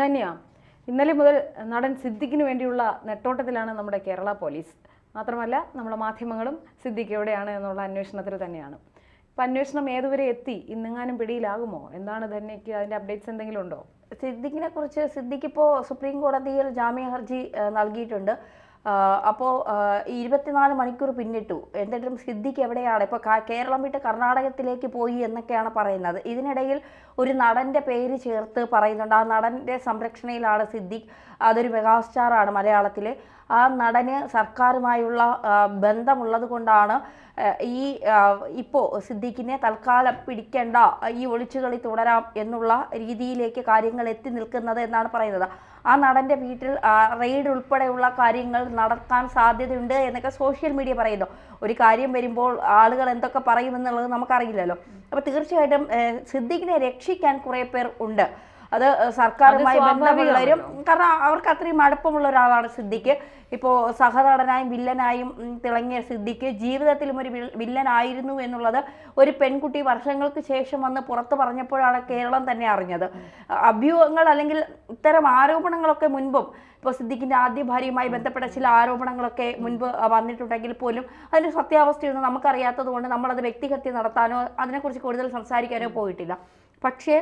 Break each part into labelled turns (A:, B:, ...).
A: ധന്യ ഇന്നലെ മുതൽ നടൻ സിദ്ദിഖിന് വേണ്ടിയുള്ള നെട്ടോട്ടത്തിലാണ് നമ്മുടെ കേരള പോലീസ് മാത്രമല്ല നമ്മുടെ മാധ്യമങ്ങളും സിദ്ദിഖ് എവിടെയാണ് എന്നുള്ള അന്വേഷണത്തിൽ തന്നെയാണ് ഇപ്പം അന്വേഷണം ഏതുവരെ എത്തി ഇന്നെങ്ങാനും പിടിയിലാകുമോ എന്താണ് ധന്യയ്ക്ക് അതിൻ്റെ അപ്ഡേറ്റ്സ് എന്തെങ്കിലും ഉണ്ടോ സിദ്ദിഖിനെ
B: കുറിച്ച് സിദ്ദിഖ് ഇപ്പോൾ സുപ്രീം കോടതിയിൽ ജാമ്യ ഹർജി നൽകിയിട്ടുണ്ട് അപ്പോൾ ഇരുപത്തിനാല് മണിക്കൂർ പിന്നിട്ടു എന്തെങ്കിലും സിദ്ദിഖ് എവിടെയാണ് ഇപ്പോൾ കേരളം വിട്ട് കർണാടകത്തിലേക്ക് പോയി എന്നൊക്കെയാണ് പറയുന്നത് ഇതിനിടയിൽ ഒരു നടൻ്റെ പേര് ചേർത്ത് പറയുന്നുണ്ട് ആ നടൻ്റെ സംരക്ഷണയിലാണ് സിദ്ദിഖ് അതൊരു മെഗാസ്റ്റാറാണ് മലയാളത്തിലെ ആ നടന് സർക്കാരുമായുള്ള ബന്ധമുള്ളത് കൊണ്ടാണ് ഈ ഇപ്പോൾ സിദ്ദീഖിനെ തൽക്കാലം പിടിക്കേണ്ട ഈ ഒളിച്ചുകളി തുടരാം എന്നുള്ള രീതിയിലേക്ക് കാര്യങ്ങൾ എത്തി നിൽക്കുന്നത് എന്നാണ് പറയുന്നത് ആ നടൻ്റെ വീട്ടിൽ റെയ്ഡ് ഉൾപ്പെടെയുള്ള കാര്യങ്ങൾ നടക്കാൻ സാധ്യതയുണ്ട് എന്നൊക്കെ സോഷ്യൽ മീഡിയ പറയുന്നു ഒരു കാര്യം വരുമ്പോൾ ആളുകൾ എന്തൊക്കെ പറയുമെന്നുള്ളത് നമുക്കറിയില്ലല്ലോ അപ്പോൾ തീർച്ചയായിട്ടും സിദ്ദീഖിനെ രക്ഷിക്കാൻ കുറേ പേർ ഉണ്ട് അത് സർക്കാരുമായി ബന്ധമുള്ളവരും കാരണം അവർക്ക് അത്രയും അടുപ്പമുള്ള ഒരാളാണ് സിദ്ദിഖ് ഇപ്പോൾ സഹനടനായും വില്ലനായും തിളങ്ങിയ സിദ്ദിഖ് ജീവിതത്തിലും ഒരു വില്ലനായിരുന്നു എന്നുള്ളത് ഒരു പെൺകുട്ടി വർഷങ്ങൾക്ക് ശേഷം വന്ന് പുറത്ത് പറഞ്ഞപ്പോഴാണ് കേരളം തന്നെ അറിഞ്ഞത് അഭ്യൂഹങ്ങൾ അല്ലെങ്കിൽ ഇത്തരം ആരോപണങ്ങളൊക്കെ മുൻപും ഇപ്പോൾ സിദ്ദിഖിൻ്റെ ആദ്യ ഭാര്യയുമായി ബന്ധപ്പെട്ട ചില ആരോപണങ്ങളൊക്കെ മുൻപ് വന്നിട്ടുണ്ടെങ്കിൽ പോലും അതിൻ്റെ സത്യാവസ്ഥയൊന്നും നമുക്കറിയാത്തത് കൊണ്ട് നമ്മളത് വ്യക്തിഹത്യ നടത്താനോ അതിനെക്കുറിച്ച് കൂടുതൽ സംസാരിക്കാനോ പോയിട്ടില്ല പക്ഷേ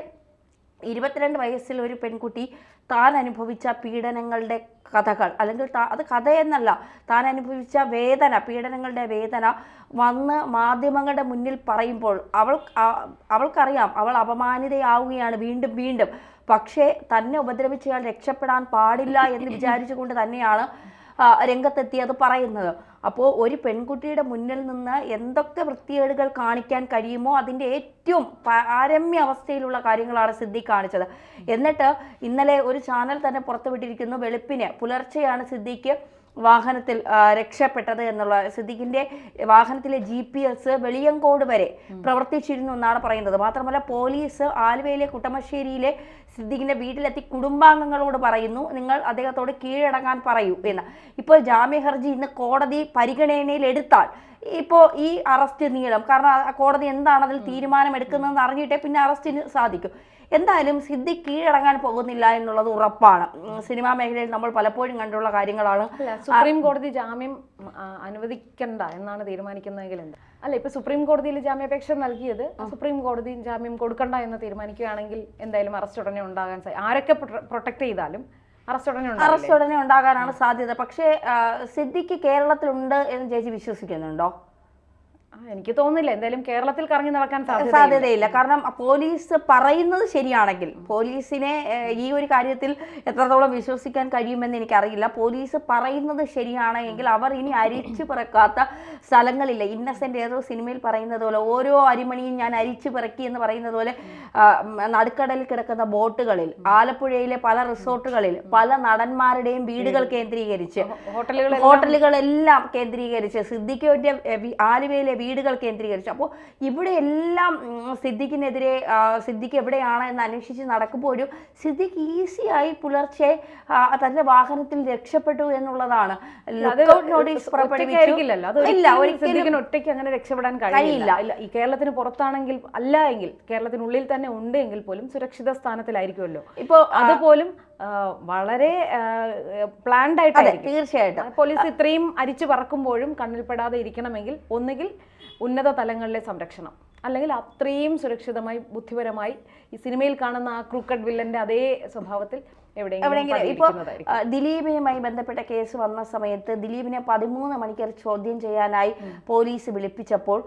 B: ഇരുപത്തിരണ്ട് വയസ്സിൽ ഒരു പെൺകുട്ടി താൻ അനുഭവിച്ച പീഡനങ്ങളുടെ കഥകൾ അല്ലെങ്കിൽ അത് കഥയെന്നല്ല താൻ അനുഭവിച്ച വേദന പീഡനങ്ങളുടെ വേദന വന്ന് മാധ്യമങ്ങളുടെ മുന്നിൽ പറയുമ്പോൾ അവൾ അവൾക്കറിയാം അവൾ അപമാനിതയാവുകയാണ് വീണ്ടും വീണ്ടും പക്ഷേ തന്നെ ഉപദ്രവിച്ചയാൾ രക്ഷപ്പെടാൻ പാടില്ല എന്ന് വിചാരിച്ചുകൊണ്ട് തന്നെയാണ് രംഗത്തെത്തിയത് പറയുന്നത് അപ്പോൾ ഒരു പെൺകുട്ടിയുടെ മുന്നിൽ നിന്ന് എന്തൊക്കെ വൃത്തികേടുകൾ കാണിക്കാൻ കഴിയുമോ അതിൻ്റെ ഏറ്റവും പാരമ്യ അവസ്ഥയിലുള്ള കാര്യങ്ങളാണ് സിദ്ധി കാണിച്ചത് എന്നിട്ട് ഇന്നലെ ഒരു ചാനൽ തന്നെ പുറത്തുവിട്ടിരിക്കുന്നു വെളുപ്പിന് പുലർച്ചെയാണ് സിദ്ധിക്ക് വാഹനത്തിൽ രക്ഷപ്പെട്ടത് എന്നുള്ള സിദ്ദിഖിന്റെ വാഹനത്തിലെ ജി പി എസ് വെളിയങ്കോട് വരെ പ്രവർത്തിച്ചിരുന്നു എന്നാണ് പറയുന്നത് മാത്രമല്ല പോലീസ് ആലുവയിലെ കുട്ടമശ്ശേരിയിലെ സിദ്ദിഖിന്റെ വീട്ടിലെത്തി കുടുംബാംഗങ്ങളോട് പറയുന്നു നിങ്ങൾ അദ്ദേഹത്തോട് കീഴടങ്ങാൻ പറയൂ എന്ന് ഇപ്പോൾ ജാമ്യ ഹർജി ഇന്ന് കോടതി പരിഗണനയിൽ എടുത്താൽ ഇപ്പോൾ ഈ അറസ്റ്റ് നീളം കാരണം കോടതി എന്താണ് അതിൽ തീരുമാനമെടുക്കുന്നതെന്ന് അറിഞ്ഞിട്ടേ പിന്നെ അറസ്റ്റിന് സാധിക്കും എന്തായാലും സിദ്ധി കീഴടങ്ങാൻ പോകുന്നില്ല എന്നുള്ളത് ഉറപ്പാണ്
A: സിനിമാ മേഖലയിൽ നമ്മൾ പലപ്പോഴും കണ്ടുള്ള കാര്യങ്ങളാണ് സുപ്രീം കോടതി ജാമ്യം അനുവദിക്കണ്ട എന്നാണ് തീരുമാനിക്കുന്നതെങ്കിൽ എന്താ അല്ല ഇപ്പൊ സുപ്രീം കോടതിയിൽ ജാമ്യാപേക്ഷ നൽകിയത് സുപ്രീം കോടതി ജാമ്യം കൊടുക്കണ്ട എന്ന് തീരുമാനിക്കുകയാണെങ്കിൽ എന്തായാലും അറസ്റ്റ് ഉടനെ ഉണ്ടാകാൻ ആരൊക്കെ പ്രൊട്ടക്ട് ചെയ്താലും അറസ്റ്റ് ഉടനെ ഉണ്ടാകാനാണ് സാധ്യത പക്ഷേ സിദ്ധിക്ക്
B: കേരളത്തിലുണ്ട് എന്ന് ചേച്ചി വിശ്വസിക്കുന്നുണ്ടോ എനിക്ക് തോന്നുന്നില്ല എന്തായാലും കേരളത്തിൽ കറങ്ങി നടക്കാൻ സാധ്യതയില്ല കാരണം പോലീസ് പറയുന്നത് ശരിയാണെങ്കിൽ പോലീസിനെ ഈ ഒരു കാര്യത്തിൽ എത്രത്തോളം വിശ്വസിക്കാൻ കഴിയുമെന്ന് എനിക്കറിയില്ല പോലീസ് പറയുന്നത് ശരിയാണെങ്കിൽ അവർ ഇനി അരിച്ചു പിറക്കാത്ത സ്ഥലങ്ങളില്ല ഇന്നസെന്റ് ഏതോ സിനിമയിൽ പറയുന്നത് പോലെ ഓരോ അരിമണിയും ഞാൻ അരിച്ചു പിറക്കി എന്ന് പറയുന്നത് പോലെ നടുക്കടലിൽ കിടക്കുന്ന ബോട്ടുകളിൽ ആലപ്പുഴയിലെ പല റിസോർട്ടുകളിൽ പല നടന്മാരുടെയും വീടുകൾ കേന്ദ്രീകരിച്ച്
A: ഹോട്ടലുകളെല്ലാം
B: കേന്ദ്രീകരിച്ച് സിദ്ദിഖ് ആലുവയിലെ വീടുകൾ കേന്ദ്രീകരിച്ചു അപ്പോൾ ഇവിടെ എല്ലാം സിദ്ദിഖിനെതിരെ സിദ്ദിഖ് എവിടെയാണ് എന്ന് അന്വേഷിച്ച് നടക്കുമ്പോൾ ഒരു സിദ്ദിഖ് ഈസിയായി പുലർച്ചെ തൻ്റെ വാഹനത്തിൽ രക്ഷപ്പെട്ടു എന്നുള്ളതാണ് നോട്ടീസ്
A: ഒറ്റയ്ക്ക് അങ്ങനെ രക്ഷപ്പെടാൻ കഴിയില്ല ഈ കേരളത്തിന് പുറത്താണെങ്കിൽ അല്ല എങ്കിൽ കേരളത്തിനുള്ളിൽ തന്നെ ഉണ്ട് എങ്കിൽ പോലും സുരക്ഷിത സ്ഥാനത്തിലായിരിക്കുമല്ലോ ഇപ്പോൾ അതുപോലും വളരെ പ്ലാൻഡ് ആയിട്ടായിരിക്കും തീർച്ചയായിട്ടും പോലീസ് ഇത്രയും അരിച്ചു പറക്കുമ്പോഴും കണ്ണിൽപ്പെടാതെ ഇരിക്കണമെങ്കിൽ ഒന്നുകിൽ ഉന്നത തലങ്ങളിലെ സംരക്ഷണം അല്ലെങ്കിൽ അത്രയും സുരക്ഷിതമായി ബുദ്ധിപരമായി ഈ സിനിമയിൽ കാണുന്ന ആ ക്രൂക്കഡ് വില്ലന്റെ അതേ സ്വഭാവത്തിൽ എവിടെയെങ്കിലും ഇപ്പോൾ ദിലീപിനുമായി ബന്ധപ്പെട്ട കേസ് വന്ന സമയത്ത് ദിലീപിനെ പതിമൂന്ന്
B: മണിക്കൂർ ചോദ്യം ചെയ്യാനായി പോലീസ് വിളിപ്പിച്ചപ്പോൾ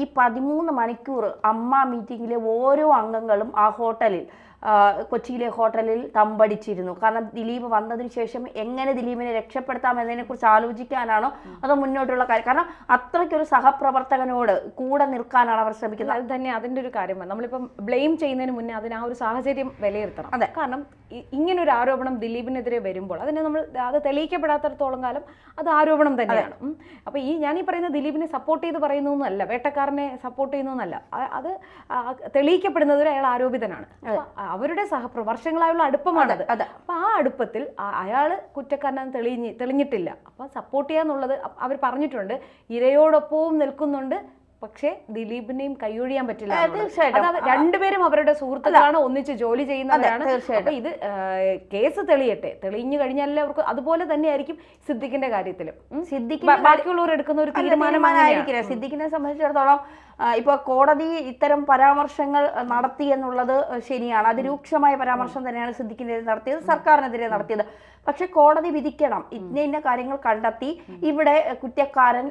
B: ഈ പതിമൂന്ന് മണിക്കൂർ അമ്മ മീറ്റിങ്ങിലെ ഓരോ അംഗങ്ങളും ആ ഹോട്ടലിൽ കൊച്ചിയിലെ ഹോട്ടലിൽ തമ്പടിച്ചിരുന്നു കാരണം ദിലീപ് വന്നതിന് ശേഷം എങ്ങനെ ദിലീപിനെ രക്ഷപ്പെടുത്താം എന്നതിനെക്കുറിച്ച് ആലോചിക്കാനാണോ
A: അതോ മുന്നോട്ടുള്ള കാര്യം കാരണം അത്രയ്ക്കൊരു സഹപ്രവർത്തകനോട് കൂടെ നിൽക്കാനാണ് അവർ ശ്രമിക്കുന്നത് അത് തന്നെ അതിൻ്റെ ഒരു കാര്യമാണ് നമ്മളിപ്പം ബ്ലെയിം ചെയ്യുന്നതിന് മുന്നേ അതിന് ആ ഒരു സാഹചര്യം വിലയിരുത്തണം അതെ കാരണം ഇങ്ങനെ ഒരു ആരോപണം ദിലീപിനെതിരെ വരുമ്പോൾ അതിനെ നമ്മൾ അത് തെളിയിക്കപ്പെടാത്തടത്തോളം കാലം അത് ആരോപണം തന്നെയാണ് അപ്പോൾ ഈ ഞാൻ ഈ പറയുന്ന ദിലീപിനെ സപ്പോർട്ട് ചെയ്ത് പറയുന്നൊന്നുമല്ല വേട്ടക്കാരനെ സപ്പോർട്ട് ചെയ്യുന്നൊന്നല്ല അത് തെളിയിക്കപ്പെടുന്നതിൽ അയാൾ ആരോപിതനാണ് അവരുടെ സഹപ്ര വർഷങ്ങളായുള്ള അത് അപ്പൊ ആ അടുപ്പത്തിൽ അയാൾ കുറ്റക്കാരനെന്ന് തെളിഞ്ഞ് തെളിഞ്ഞിട്ടില്ല അപ്പൊ സപ്പോർട്ട് ചെയ്യാന്നുള്ളത് അവർ പറഞ്ഞിട്ടുണ്ട് ഇരയോടൊപ്പവും നിൽക്കുന്നുണ്ട് പക്ഷേ ദിലീപിനെയും കൈയൊഴിയാൻ പറ്റില്ല രണ്ടുപേരും അവരുടെ സുഹൃത്തുക്കളാണ് ഒന്നിച്ച് ജോലി ചെയ്യുന്നവരാണ് തീർച്ചയായിട്ടും ഇത് കേസ് തെളിയട്ടെ തെളിഞ്ഞു കഴിഞ്ഞാലേ അവർക്ക് അതുപോലെ തന്നെയായിരിക്കും സിദ്ദിഖിന്റെ കാര്യത്തിലും സിദ്ദിഖ് ബാക്കിയുള്ളവർ എടുക്കുന്ന ഒരു തീരുമാനമായിരിക്കില്ല സിദ്ദിഖിനെ സംബന്ധിച്ചിടത്തോളം ഇപ്പോൾ കോടതി
B: ഇത്തരം പരാമർശങ്ങൾ നടത്തി എന്നുള്ളത് ശരിയാണ് അതിരൂക്ഷമായ പരാമർശം തന്നെയാണ് സിദ്ദിഖിനെതിരെ നടത്തിയത് സർക്കാരിനെതിരെ നടത്തിയത് പക്ഷെ കോടതി വിധിക്കണം ഇന്ന ഇന്ന കാര്യങ്ങൾ കണ്ടെത്തി ഇവിടെ കുറ്റക്കാരൻ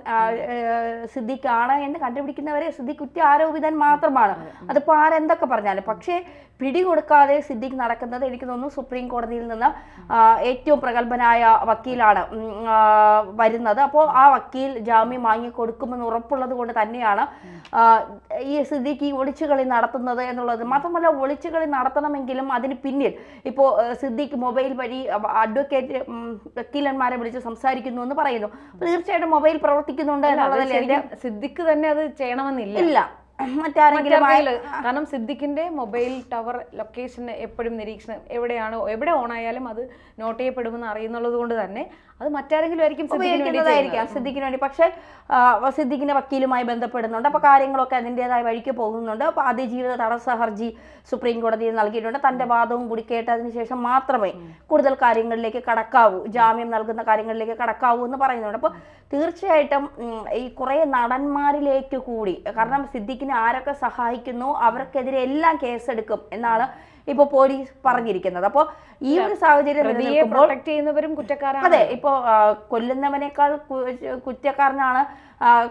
B: സിദ്ദിഖാണ് എന്ന് കണ്ടുപിടിക്കുന്നവരെ സിദ്ദിഖ് കുറ്റ ആരോപിതൻ മാത്രമാണ് അതിപ്പോൾ ആരെന്തൊക്കെ പറഞ്ഞാലും പക്ഷേ പിടികൊടുക്കാതെ സിദ്ദിഖ് നടക്കുന്നത് എനിക്ക് തോന്നുന്നു സുപ്രീം കോടതിയിൽ നിന്ന് ഏറ്റവും പ്രഗത്ഭനായ വക്കീലാണ് വരുന്നത് അപ്പോൾ ആ വക്കീൽ ജാമ്യം വാങ്ങി കൊടുക്കുമെന്ന് ഉറപ്പുള്ളത് കൊണ്ട് തന്നെയാണ് ഈ സിദ്ദിഖ് ഈ ഒളിച്ചുകളി നടത്തുന്നത് എന്നുള്ളത് മാത്രമല്ല ഒളിച്ചുകളി നടത്തണമെങ്കിലും അതിന് പിന്നിൽ ഇപ്പോൾ സിദ്ദിഖ് മൊബൈൽ വഴി അഡ്വക്കേറ്റ് വക്കീലന്മാരെ വിളിച്ച് സംസാരിക്കുന്നു എന്ന് പറയുന്നു തീർച്ചയായിട്ടും
A: മൊബൈൽ പ്രവർത്തിക്കുന്നുണ്ട് എന്നുള്ളതല്ലേ സിദ്ദിഖ് തന്നെ അത് ചെയ്യണമെന്നില്ല ഇല്ല കാരണം സിദ്ദിഖിന്റെ മൊബൈൽ ടവർ ലൊക്കേഷൻ എപ്പോഴും നിരീക്ഷണം എവിടെയാണ് എവിടെ ഓൺ ആയാലും അത് നോട്ട് ചെയ്യപ്പെടുമെന്ന് അറിയുന്നുള്ളത് കൊണ്ട് തന്നെ അത് മറ്റാരെങ്കിലും ആയിരിക്കും ഉപയോഗിക്കുന്നതായിരിക്കാം
B: സിദ്ദിഖിന് വേണ്ടി പക്ഷെ സിദ്ദിഖിന്റെ വക്കീലുമായി ബന്ധപ്പെടുന്നുണ്ട് അപ്പോൾ കാര്യങ്ങളൊക്കെ അതിൻ്റെതായ വഴിക്ക് പോകുന്നുണ്ട് അപ്പോൾ അതിജീവിത തടസ്സ ഹർജി സുപ്രീം കോടതിയിൽ നൽകിയിട്ടുണ്ട് തന്റെ വാദവും കൂടി കേട്ടതിന് ശേഷം മാത്രമേ കൂടുതൽ കാര്യങ്ങളിലേക്ക് കടക്കാവൂ ജാമ്യം നൽകുന്ന കാര്യങ്ങളിലേക്ക് കടക്കാവൂ എന്ന് പറയുന്നുണ്ട് അപ്പോൾ തീർച്ചയായിട്ടും ഈ കുറെ നടന്മാരിലേക്ക് കൂടി കാരണം സിദ്ദിഖിന് ഇതിന് ആരൊക്കെ സഹായിക്കുന്നു അവർക്കെതിരെ എല്ലാം കേസെടുക്കും എന്നാണ് ഇപ്പൊ പോലീസ് പറഞ്ഞിരിക്കുന്നത് അപ്പോൾ ഈ ഒരു സാഹചര്യം ചെയ്യുന്നവരും അതെ ഇപ്പോ കൊല്ലുന്നവനേക്കാൾ കുറ്റക്കാരനാണ്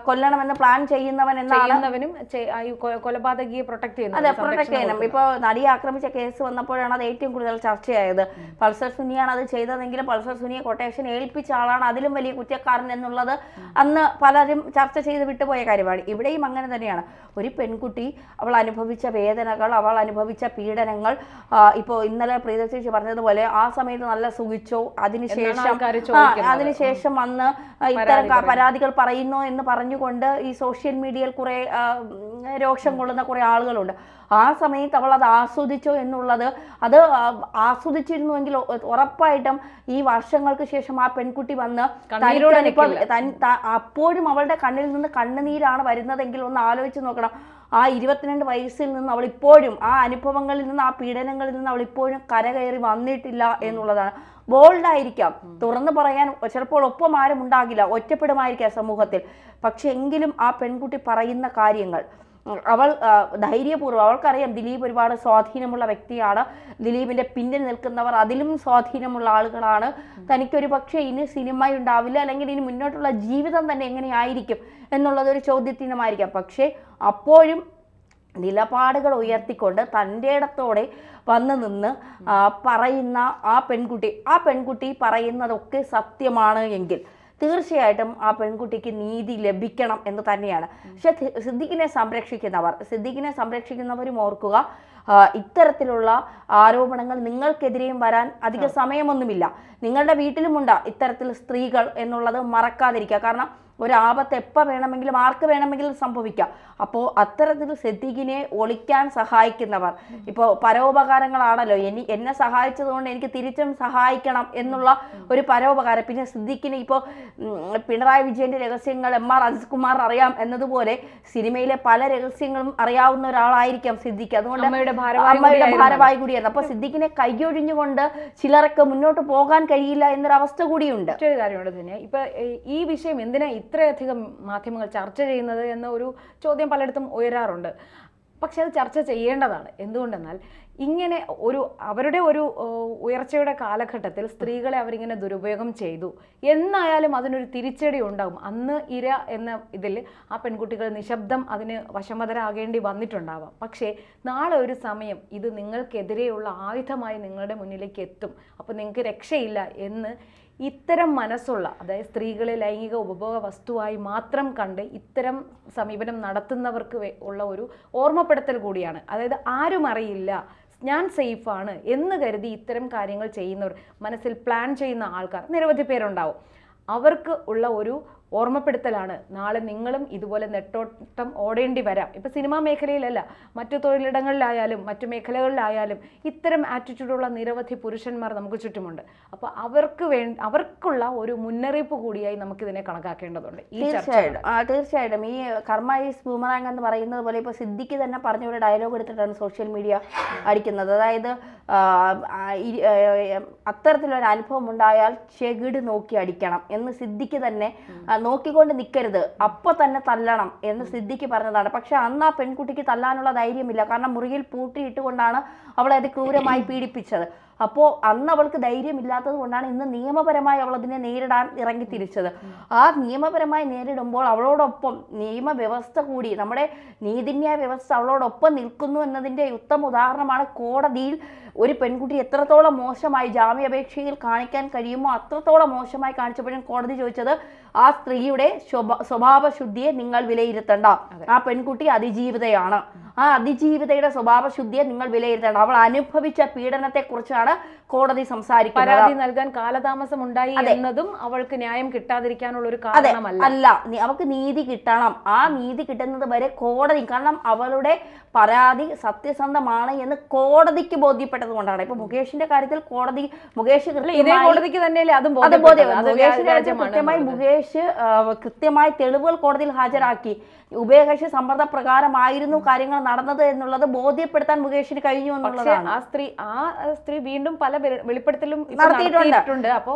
B: കൊല്ലണമെന്ന് പ്ലാൻ ചെയ്യുന്നവൻ എന്നാണ് കൊലപാതകിയെ പ്രൊട്ടക്ട് ചെയ്യുന്നത് അതെ പ്രൊട്ടക്ട് ചെയ്യണം ഇപ്പൊ നടിയെ ആക്രമിച്ച കേസ് വന്നപ്പോഴാണ് അത് ഏറ്റവും കൂടുതൽ ചർച്ചയായത് പൾസർ സുനിയാണ് അത് ചെയ്തതെങ്കിലും പൾസർ സുനിയെ കൊട്ടേഷൻ ഏൽപ്പിച്ച ആളാണ് അതിലും വലിയ കുറ്റക്കാരൻ എന്നുള്ളത് അന്ന് പലരും ചർച്ച ചെയ്ത് വിട്ടുപോയ കാര്യമാണ് ഇവിടെയും അങ്ങനെ തന്നെയാണ് ഒരു പെൺകുട്ടി അവൾ അനുഭവിച്ച വേദനകൾ അവൾ അനുഭവിച്ച പീഡനങ്ങൾ ഇപ്പോൾ ഇന്നലെ പ്രീതശേഷി പറഞ്ഞതുപോലെ ആ സമയത്ത് നല്ല സുഖിച്ചോ അതിനുശേഷം അതിനുശേഷം വന്ന് ഇത്തരം പരാതികൾ പറയുന്നു എന്ന് പറഞ്ഞുകൊണ്ട് ഈ സോഷ്യൽ മീഡിയയിൽ കുറേ രോഷം കൊള്ളുന്ന കുറേ ആളുകളുണ്ട് ആ സമയത്ത് അവൾ അത് ആസ്വദിച്ചോ എന്നുള്ളത് അത് ആസ്വദിച്ചിരുന്നുവെങ്കിൽ ഉറപ്പായിട്ടും ഈ വർഷങ്ങൾക്ക് ശേഷം ആ പെൺകുട്ടി വന്ന് അപ്പോഴും അവളുടെ കണ്ണിൽ നിന്ന് കണ്ണുനീരാണ് വരുന്നതെങ്കിൽ ഒന്ന് ആലോചിച്ച് നോക്കണം ആ ഇരുപത്തിരണ്ട് വയസ്സിൽ നിന്ന് അവൾ ഇപ്പോഴും ആ അനുഭവങ്ങളിൽ നിന്ന് ആ പീഡനങ്ങളിൽ നിന്ന് അവൾ ഇപ്പോഴും കരകയറി വന്നിട്ടില്ല എന്നുള്ളതാണ് ബോൾഡ് ആയിരിക്കാം തുറന്നു പറയാൻ ചിലപ്പോൾ ഒപ്പം ആരും ഉണ്ടാകില്ല ഒറ്റപ്പെടുമായിരിക്കാം സമൂഹത്തിൽ പക്ഷെ എങ്കിലും ആ പെൺകുട്ടി പറയുന്ന കാര്യങ്ങൾ അവൾ ധൈര്യപൂർവ്വം അവൾക്കറിയാം ദിലീപ് ഒരുപാട് സ്വാധീനമുള്ള വ്യക്തിയാണ് ദിലീപിൻ്റെ പിന്നിൽ നിൽക്കുന്നവർ അതിലും സ്വാധീനമുള്ള ആളുകളാണ് തനിക്കൊരു പക്ഷേ ഇനി സിനിമ ഉണ്ടാവില്ല അല്ലെങ്കിൽ ഇനി മുന്നോട്ടുള്ള ജീവിതം തന്നെ എങ്ങനെയായിരിക്കും എന്നുള്ളതൊരു ചോദ്യചിഹ്നമായിരിക്കാം പക്ഷേ അപ്പോഴും നിലപാടുകൾ ഉയർത്തിക്കൊണ്ട് തൻ്റെ ഇടത്തോടെ വന്നു നിന്ന് പറയുന്ന ആ പെൺകുട്ടി ആ പെൺകുട്ടി പറയുന്നതൊക്കെ സത്യമാണ് എങ്കിൽ തീർച്ചയായിട്ടും ആ പെൺകുട്ടിക്ക് നീതി ലഭിക്കണം എന്ന് തന്നെയാണ് പക്ഷെ സിദ്ദിഖിനെ സംരക്ഷിക്കുന്നവർ സിദ്ദിഖിനെ സംരക്ഷിക്കുന്നവരും ഓർക്കുക ഇത്തരത്തിലുള്ള ആരോപണങ്ങൾ നിങ്ങൾക്കെതിരെയും വരാൻ അധിക സമയമൊന്നുമില്ല നിങ്ങളുടെ വീട്ടിലുമുണ്ട് ഇത്തരത്തിൽ സ്ത്രീകൾ എന്നുള്ളത് മറക്കാതിരിക്കുക കാരണം ഒരാപത്ത് എപ്പോൾ വേണമെങ്കിലും ആർക്ക് വേണമെങ്കിലും സംഭവിക്കാം അപ്പോൾ അത്തരത്തിൽ സിദ്ദീഖിനെ ഒളിക്കാൻ സഹായിക്കുന്നവർ ഇപ്പോൾ പരോപകാരങ്ങളാണല്ലോ എനി എന്നെ സഹായിച്ചതുകൊണ്ട് എനിക്ക് തിരിച്ചും സഹായിക്കണം എന്നുള്ള ഒരു പരോപകാരം പിന്നെ സിദ്ദീഖിന് ഇപ്പോൾ പിണറായി വിജയൻ്റെ രഹസ്യങ്ങൾ എം ആർ അജിത് കുമാർ അറിയാം എന്നതുപോലെ സിനിമയിലെ പല രഹസ്യങ്ങളും അറിയാവുന്ന ഒരാളായിരിക്കാം സിദ്ദിഖ് അതുകൊണ്ട് അമ്മയുടെ ഭാരവായി കൂടിയായിരുന്നു അപ്പോൾ സിദ്ദീഖിനെ കൈയൊഴിഞ്ഞുകൊണ്ട്
A: ചിലർക്ക് മുന്നോട്ട് പോകാൻ കഴിയില്ല എന്നൊരു അവസ്ഥ കൂടിയുണ്ട് മറ്റൊരു കാര്യമുണ്ട് തന്നെ ഈ വിഷയം എന്തിനാ ഇത്രയധികം മാധ്യമങ്ങൾ ചർച്ച ചെയ്യുന്നത് എന്ന ഒരു ചോദ്യം പലയിടത്തും ഉയരാറുണ്ട് പക്ഷേ അത് ചർച്ച ചെയ്യേണ്ടതാണ് എന്തുകൊണ്ടെന്നാൽ ഇങ്ങനെ ഒരു അവരുടെ ഒരു ഉയർച്ചയുടെ കാലഘട്ടത്തിൽ സ്ത്രീകളെ അവരിങ്ങനെ ദുരുപയോഗം ചെയ്തു എന്നായാലും അതിനൊരു തിരിച്ചടി ഉണ്ടാകും അന്ന് ഇര എന്ന ഇതിൽ ആ പെൺകുട്ടികൾ നിശബ്ദം അതിന് വശമതരാകേണ്ടി വന്നിട്ടുണ്ടാവാം പക്ഷേ നാളെ ഒരു സമയം ഇത് നിങ്ങൾക്കെതിരെയുള്ള ആയുധമായി നിങ്ങളുടെ മുന്നിലേക്ക് എത്തും അപ്പോൾ നിങ്ങൾക്ക് രക്ഷയില്ല എന്ന് ഇത്തരം മനസ്സുള്ള അതായത് സ്ത്രീകളെ ലൈംഗിക ഉപഭോഗ വസ്തുവായി മാത്രം കണ്ട് ഇത്തരം സമീപനം നടത്തുന്നവർക്ക് ഉള്ള ഒരു ഓർമ്മപ്പെടുത്തൽ കൂടിയാണ് അതായത് ആരും അറിയില്ല ഞാൻ സേഫാണ് എന്ന് കരുതി ഇത്തരം കാര്യങ്ങൾ ചെയ്യുന്നവർ മനസ്സിൽ പ്ലാൻ ചെയ്യുന്ന ആൾക്കാർ നിരവധി പേരുണ്ടാവും അവർക്ക് ഉള്ള ഒരു ഓർമ്മപ്പെടുത്തലാണ് നാളെ നിങ്ങളും ഇതുപോലെ നെട്ടോട്ടം ഓടേണ്ടി വരാം ഇപ്പം സിനിമാ മേഖലയിലല്ല മറ്റു തൊഴിലിടങ്ങളിലായാലും മറ്റു മേഖലകളിലായാലും ഇത്തരം ആറ്റിറ്റ്യൂഡുള്ള നിരവധി പുരുഷന്മാർ നമുക്ക് ചുറ്റുമുണ്ട് അപ്പോൾ അവർക്ക് വേ അവർക്കുള്ള ഒരു മുന്നറിയിപ്പ് കൂടിയായി നമുക്കിതിനെ കണക്കാക്കേണ്ടതുണ്ട് തീർച്ചയായിട്ടും തീർച്ചയായിട്ടും ഈ കർമ്മ ഈസ് ബൂമറാങ് എന്ന് പറയുന്നത് പോലെ ഇപ്പോൾ സിദ്ധിക്ക് തന്നെ പറഞ്ഞ
B: ഒരു ഡയലോഗ് എടുത്തിട്ടാണ് സോഷ്യൽ മീഡിയ അടിക്കുന്നത് അതായത് അത്തരത്തിലൊരു അനുഭവം ഉണ്ടായാൽ ചെകിട് നോക്കി അടിക്കണം എന്ന് സിദ്ധിക്ക് തന്നെ നോക്കിക്കൊണ്ട് നിൽക്കരുത് അപ്പോൾ തന്നെ തല്ലണം എന്ന് സിദ്ധിക്ക് പറഞ്ഞതാണ് പക്ഷെ അന്ന് ആ പെൺകുട്ടിക്ക് തല്ലാനുള്ള ധൈര്യമില്ല കാരണം മുറിയിൽ പൂട്ടിയിട്ടുകൊണ്ടാണ് അവളെ അത് ക്രൂരമായി പീഡിപ്പിച്ചത് അപ്പോൾ അന്ന് അവൾക്ക് ഇല്ലാത്തത് കൊണ്ടാണ് ഇന്ന് നിയമപരമായി അവൾ അതിനെ നേരിടാൻ ഇറങ്ങി തിരിച്ചത് ആ നിയമപരമായി നേരിടുമ്പോൾ അവളോടൊപ്പം നിയമവ്യവസ്ഥ കൂടി നമ്മുടെ നീതിന്യായ വ്യവസ്ഥ അവളോടൊപ്പം നിൽക്കുന്നു എന്നതിന്റെ ഉത്തമ ഉദാഹരണമാണ് കോടതിയിൽ ഒരു പെൺകുട്ടി എത്രത്തോളം മോശമായി ജാമ്യാപേക്ഷയിൽ കാണിക്കാൻ കഴിയുമോ അത്രത്തോളം മോശമായി കാണിച്ചപ്പോഴും കോടതി ചോദിച്ചത് ആ സ്ത്രീയുടെ സ്വഭാവ ശുദ്ധിയെ നിങ്ങൾ വിലയിരുത്തണ്ട ആ പെൺകുട്ടി അതിജീവിതയാണ് ആ അതിജീവിതയുടെ സ്വഭാവ ശുദ്ധിയെ നിങ്ങൾ വിലയിരുത്തേണ്ട അവൾ അനുഭവിച്ച പീഡനത്തെ കുറിച്ചാണ് കോടതി സംസാരിക്കുന്നത് പരാതി നൽകാൻ കാലതാമസം ഉണ്ടായി എന്നതും അവൾക്ക് ന്യായം കിട്ടാതിരിക്കാനുള്ള ഒരു കാരണമല്ല അല്ല അവൾക്ക് നീതി കിട്ടണം ആ നീതി കിട്ടുന്നത് വരെ കോടതി കാരണം അവളുടെ പരാതി സത്യസന്ധമാണ് എന്ന് കോടതിക്ക് ബോധ്യപ്പെട്ടത് കൊണ്ടാണ് ഇപ്പൊ മുകേഷിന്റെ കാര്യത്തിൽ കോടതി മുകേഷ് കോടതിക്ക് തന്നെയല്ലേ അതും കൃത്യമായി മുകേഷ് കൃത്യമായി തെളിവുകൾ കോടതിയിൽ ഹാജരാക്കി ഉഭയകക്ഷി സമ്മർദ്ദ പ്രകാരമായിരുന്നു കാര്യങ്ങൾ നടന്നത്
A: എന്നുള്ളത് ബോധ്യപ്പെടുത്താൻ മുകേഷിന് കഴിഞ്ഞു എന്നുള്ളതാണ് ആ സ്ത്രീ ആ സ്ത്രീ വീണ്ടും പല വെളിപ്പെടുത്തലും നടത്തിയിട്ടുണ്ട് അപ്പോ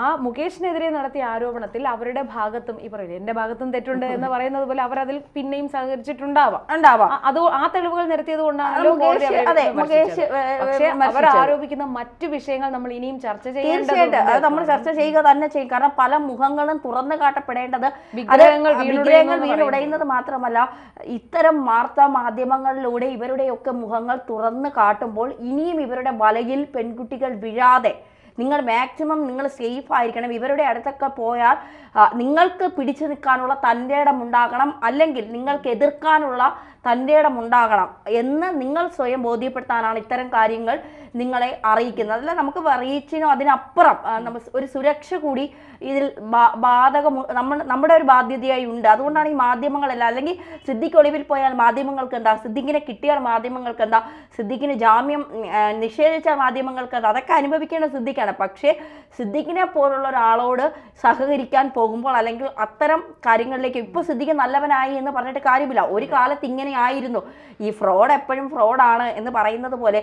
A: ആ മുകേഷിനെതിരെ നടത്തിയ ആരോപണത്തിൽ അവരുടെ ഭാഗത്തും ഈ പറയുന്നത് എന്റെ ഭാഗത്തും തെറ്റുണ്ട് എന്ന് പറയുന്നത് പോലെ അവർ അതിൽ പിന്നെയും സഹകരിച്ചിട്ടുണ്ടാവാം ഉണ്ടാവാം അത് ആ തെളിവുകൾ നിരത്തിയത് കൊണ്ടാണ് പക്ഷേ അവർ ആരോപിക്കുന്ന മറ്റു വിഷയങ്ങൾ നമ്മൾ ഇനിയും ചർച്ച ചെയ്യേണ്ടത് അത് നമ്മൾ ചർച്ച
B: ചെയ്യുക തന്നെ ചെയ്യും കാരണം പല മുഖങ്ങളും തുറന്നു
A: കാട്ടപ്പെടേണ്ടത്
B: വിഗ്രഹങ്ങൾ വീണുടയുന്നത് മാത്രമല്ല ഇത്തരം വാർത്താ മാധ്യമങ്ങളിലൂടെ ഇവരുടെയൊക്കെ മുഖങ്ങൾ തുറന്നു കാട്ടുമ്പോൾ ഇനിയും ഇവരുടെ വലയിൽ പെൺകുട്ടികൾ വീഴാതെ നിങ്ങൾ മാക്സിമം നിങ്ങൾ സേഫ് ആയിരിക്കണം ഇവരുടെ അടുത്തൊക്കെ പോയാൽ നിങ്ങൾക്ക് പിടിച്ചു നിൽക്കാനുള്ള തൻ്റെ ഇടമുണ്ടാകണം ഉണ്ടാകണം അല്ലെങ്കിൽ നിങ്ങൾക്ക് എതിർക്കാനുള്ള തൻ്റെ ഇടമുണ്ടാകണം ഉണ്ടാകണം എന്ന് നിങ്ങൾ സ്വയം ബോധ്യപ്പെടുത്താനാണ് ഇത്തരം കാര്യങ്ങൾ നിങ്ങളെ അറിയിക്കുന്നത് അതല്ല നമുക്ക് അറിയിച്ചതിനോ അതിനപ്പുറം ഒരു സുരക്ഷ കൂടി ഇതിൽ ബാധകം നമ്മൾ നമ്മുടെ ഒരു ബാധ്യതയായി ഉണ്ട് അതുകൊണ്ടാണ് ഈ മാധ്യമങ്ങളെല്ലാം അല്ലെങ്കിൽ സിദ്ധിക്ക് ഒളിവിൽ പോയാൽ മാധ്യമങ്ങൾക്ക് എന്താ സിദ്ധിക്കിനെ കിട്ടിയാൽ മാധ്യമങ്ങൾക്ക് എന്താ സിദ്ധിക്കിന് ജാമ്യം നിഷേധിച്ചാൽ മാധ്യമങ്ങൾക്ക് എന്താ അതൊക്കെ അനുഭവിക്കേണ്ട സിദ്ദിഖാണ് ശരിയാണ് പക്ഷേ സിദ്ദിഖിനെ പോലുള്ള ഒരാളോട് സഹകരിക്കാൻ പോകുമ്പോൾ അല്ലെങ്കിൽ അത്തരം കാര്യങ്ങളിലേക്ക് ഇപ്പോൾ സിദ്ദിഖ് നല്ലവനായി എന്ന് പറഞ്ഞിട്ട് കാര്യമില്ല ഒരു കാലത്ത് ഇങ്ങനെ ആയിരുന്നു ഈ ഫ്രോഡ് എപ്പോഴും ഫ്രോഡാണ് എന്ന് പറയുന്നത് പോലെ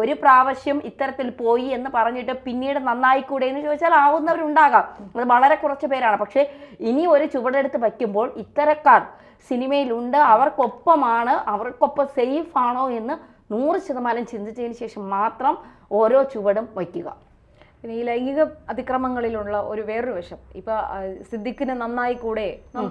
B: ഒരു പ്രാവശ്യം ഇത്തരത്തിൽ പോയി എന്ന് പറഞ്ഞിട്ട് പിന്നീട് നന്നായിക്കൂടെ എന്ന് ചോദിച്ചാൽ ആവുന്നവരുണ്ടാകാം അത് വളരെ കുറച്ച് പേരാണ് പക്ഷേ ഇനി ഒരു ചുവടെടുത്ത് വയ്ക്കുമ്പോൾ ഇത്തരക്കാർ സിനിമയിലുണ്ട് അവർക്കൊപ്പമാണ് അവർക്കൊപ്പം സേഫ് ആണോ എന്ന് നൂറ് ശതമാനം ചിന്തിച്ചതിന് ശേഷം മാത്രം ഓരോ ചുവടും വയ്ക്കുക
A: പിന്നെ ഈ ലൈംഗിക അതിക്രമങ്ങളിലുള്ള ഒരു വേറൊരു വശം ഇപ്പൊ സിദ്ദിഖിന് നന്നായി കൂടെ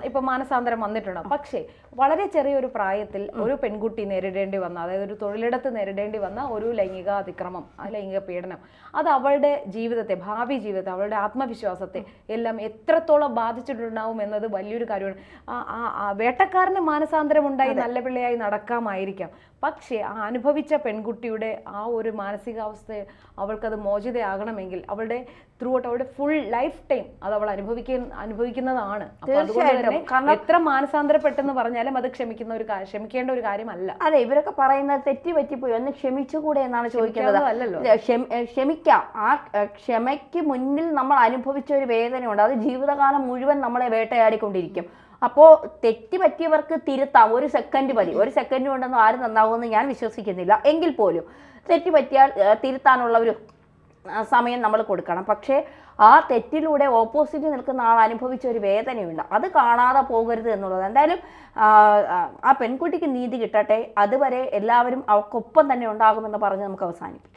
A: ഇപ്പൊ മാനസാന്തരം വന്നിട്ടുണ്ട് പക്ഷേ വളരെ ചെറിയൊരു പ്രായത്തിൽ ഒരു പെൺകുട്ടി നേരിടേണ്ടി വന്ന അതായത് ഒരു തൊഴിലിടത്ത് നേരിടേണ്ടി വന്ന ഒരു ലൈംഗിക അതിക്രമം ലൈംഗിക പീഡനം അത് അവളുടെ ജീവിതത്തെ ഭാവി ജീവിതത്തെ അവളുടെ ആത്മവിശ്വാസത്തെ എല്ലാം എത്രത്തോളം ബാധിച്ചിട്ടുണ്ടാവും എന്നത് വലിയൊരു കാര്യമാണ് വേട്ടക്കാരന് മാനസാന്തരം ഉണ്ടായി നല്ല പിള്ളയായി നടക്കാമായിരിക്കാം പക്ഷേ ആ അനുഭവിച്ച പെൺകുട്ടിയുടെ ആ ഒരു മാനസികാവസ്ഥ അവൾക്കത് മോചിതയാകണമെങ്കിൽ അവളുടെ ത്രൂ ഔട്ട് അവളുടെ ഫുൾ ലൈഫ് ടൈം അത് അവൾ അനുഭവിക്കുന്ന അനുഭവിക്കുന്നതാണ് എത്ര മാനസാന്തരപ്പെട്ടെന്ന് പറഞ്ഞാലും അത് ക്ഷമിക്കുന്ന ഒരു ക്ഷമിക്കേണ്ട ഒരു കാര്യമല്ല അതെ
B: ഇവരൊക്കെ പറയുന്നത് തെറ്റി പറ്റിപ്പോയി ഒന്ന് ക്ഷമിച്ചുകൂടെ എന്നാണ് ചോദിക്കുന്നത് ക്ഷമിക്കാം ആ ക്ഷമയ്ക്ക് മുന്നിൽ നമ്മൾ അനുഭവിച്ച ഒരു വേദനയുണ്ട് അത് ജീവിതകാലം മുഴുവൻ നമ്മളെ വേട്ടയാടിക്കൊണ്ടിരിക്കും അപ്പോൾ തെറ്റി പറ്റിയവർക്ക് തിരുത്താം ഒരു സെക്കൻഡ് മതി ഒരു സെക്കൻഡ് കൊണ്ടൊന്നും ആരും നന്നാവുമെന്ന് ഞാൻ വിശ്വസിക്കുന്നില്ല എങ്കിൽ പോലും തെറ്റി പറ്റിയാൽ തിരുത്താനുള്ള ഒരു സമയം നമ്മൾ കൊടുക്കണം പക്ഷേ ആ തെറ്റിലൂടെ ഓപ്പോസിറ്റ് നിൽക്കുന്ന ആൾ അനുഭവിച്ച ഒരു വേദനയുണ്ട് അത് കാണാതെ പോകരുത് എന്നുള്ളത് എന്തായാലും ആ പെൺകുട്ടിക്ക് നീതി കിട്ടട്ടെ അതുവരെ എല്ലാവരും അവർക്കൊപ്പം തന്നെ ഉണ്ടാകുമെന്ന് പറഞ്ഞ് നമുക്ക് അവസാനിപ്പിക്കാം